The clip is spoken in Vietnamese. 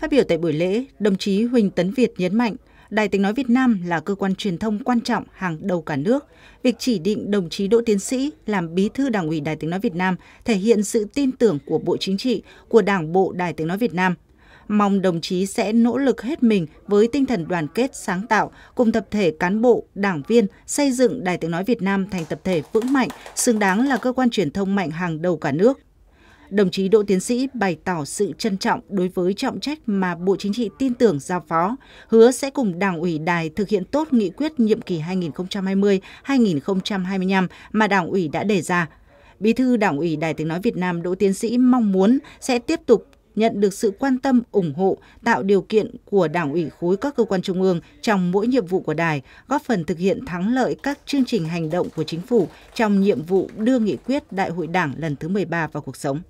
Phát biểu tại buổi lễ, đồng chí Huỳnh Tấn Việt nhấn mạnh, Đài Tiếng Nói Việt Nam là cơ quan truyền thông quan trọng hàng đầu cả nước. Việc chỉ định đồng chí Đỗ Tiến Sĩ làm bí thư Đảng ủy Đài Tiếng Nói Việt Nam thể hiện sự tin tưởng của Bộ Chính trị, của Đảng Bộ Đài Tiếng Nói Việt Nam. Mong đồng chí sẽ nỗ lực hết mình với tinh thần đoàn kết sáng tạo cùng tập thể cán bộ, đảng viên xây dựng Đài Tiếng Nói Việt Nam thành tập thể vững mạnh, xứng đáng là cơ quan truyền thông mạnh hàng đầu cả nước đồng chí Đỗ Tiến Sĩ bày tỏ sự trân trọng đối với trọng trách mà Bộ Chính trị tin tưởng giao phó, hứa sẽ cùng Đảng ủy Đài thực hiện tốt nghị quyết nhiệm kỳ 2020-2025 mà Đảng ủy đã đề ra. Bí thư Đảng ủy Đài Tiếng Nói Việt Nam Đỗ Tiến Sĩ mong muốn sẽ tiếp tục nhận được sự quan tâm, ủng hộ, tạo điều kiện của Đảng ủy khối các cơ quan trung ương trong mỗi nhiệm vụ của Đài, góp phần thực hiện thắng lợi các chương trình hành động của chính phủ trong nhiệm vụ đưa nghị quyết Đại hội Đảng lần thứ 13 vào cuộc sống.